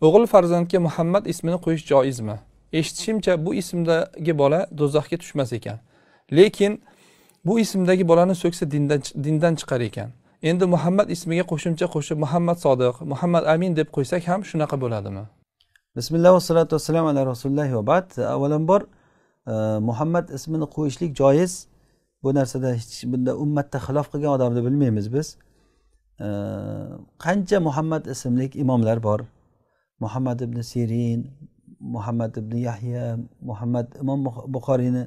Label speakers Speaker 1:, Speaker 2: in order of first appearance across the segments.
Speaker 1: o'g'il farzandga muhammad ismini qo'yish joizmi eshitishimcha bu ismdagi bola do'zaxga tushmas ekan lekin bu ismdagi bolani so'ksa dindan dindan chiqar ekan endi muhammad ismiga qo'shimcha qo'shib muhammad sodiq muhammad amin deb qo'ysak ham shunaqa bo'ladimi
Speaker 2: bismillah vassalotu vassalam ala rasulillohi va bad avvalambor e, muhammad ismini qo'yishlik joiz bu narsada hech bunda ummatda xilof qilgan odamni bilmaymiz biz e, qancha muhammad ismli imomlar bor muhammad ibn sirin muhammad ibn yahya muhammad imom buxoriyni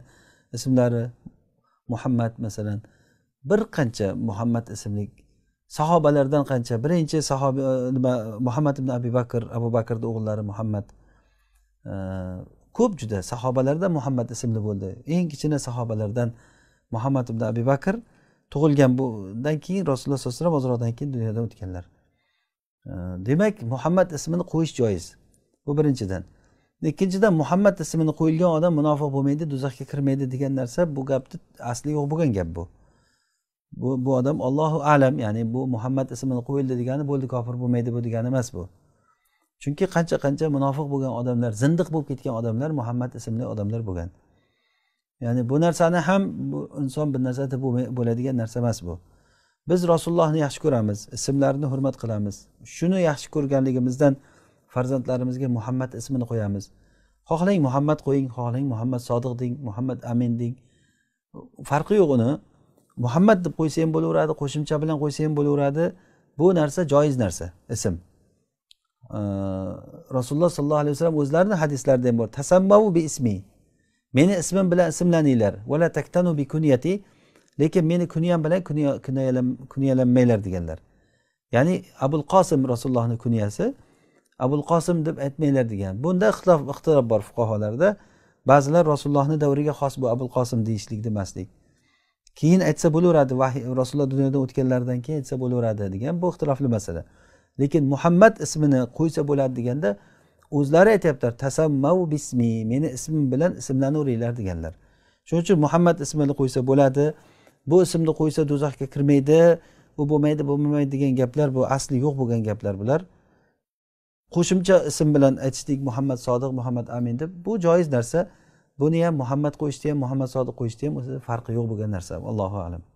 Speaker 2: ismlari muhammad masalan bir qancha muhammad ismli sahobalardan qancha birinchi sahoba e, nima muhammad ibn abi bakr abu bakrni o'g'illari muhammad e, ko'p juda sahobalarda muhammad ismli bo'ldi eng kichkina sahobalardan muhammad ibn abi bakr tug'ilgan bundan keyin rasululloh sallallohu alayhi vasallam ozroqdan keyin dunyodan o'tganlar demak muhammad ismini qo'yish joiz bu birinchidan ikkinchidan muhammad ismini qo'yilgan odam munofiq bo'lmaydi do'zaxga kirmaydi degan narsa bu gapni asli yo'q bo'lgan gap bu bu bu odam ollohu alam ya'ni bu muhammad ismini qo'yildi degani bo'ldi kofir bo'lmaydi bu degani emas bu chunki qancha qancha munofiq bo'lgan odamlar zindiq bo'lib ketgan odamlar muhammad ismli odamlar bo'lgan ya'ni bu narsani ham bu inson bir narsa deb bo'ladigan narsa emas bu biz rasulullohni yaxshi ko'ramiz ismlarini hurmat qilamiz shuni yaxshi ko'rganligimizdan farzandlarimizga muhammad ismini qo'yamiz xohlang muhammad qo'ying xohlang muhammad sodiq deng muhammad amin deng farqi yo'q uni muhammad deb qo'ysa ham bo'laveradi qo'shimcha bilan qo'ysa ham bo'laveradi bu narsa joiz narsa ism rasululloh sollallohu alayhi vasallam o'zlarini hadislarida ham bor tasammavu bi ismi meni ismim bilan ismlaninglar vala taktanu bi kunyati lekin meni kuniyam bilan kunyalanmanglar deganlar ya'ni abul qosim rasulullohni kunyasi abul qosim deb aytmanglar degan bunda ixtilof ixtilof bor fuqarolarda ba'zilar rasulullohni davriga xos bu abul qosim deyishlik demaslik keyin aytsa bo'laveradi vahiy rasululloh dunyodan o'tganlaridan keyin aytsa bo'laveradi degan bu ixtilofli masala lekin muhammad ismini qo'ysa bo'ladi deganda o'zlari aytyaptilar tasammau bismi meni ismim bilan ismlanaveringlar deganlar shuning uchun muhammad ismini qo'ysa bo'ladi bu ismni qo'ysa do'zaxga kirmaydi u bo'lmaydi bu bo'lmaydi degan gaplar bu asli yo'q bo'lgan gaplar bular qo'shimcha ism bilan aytishlik muhammad sodiq muhammad amin deb bu joiz narsa buni ham muhammad qo'yishda ham muhammad sodiq qo'yishda ham o'zi farqi yo'q bo'lgan narsa allohu alam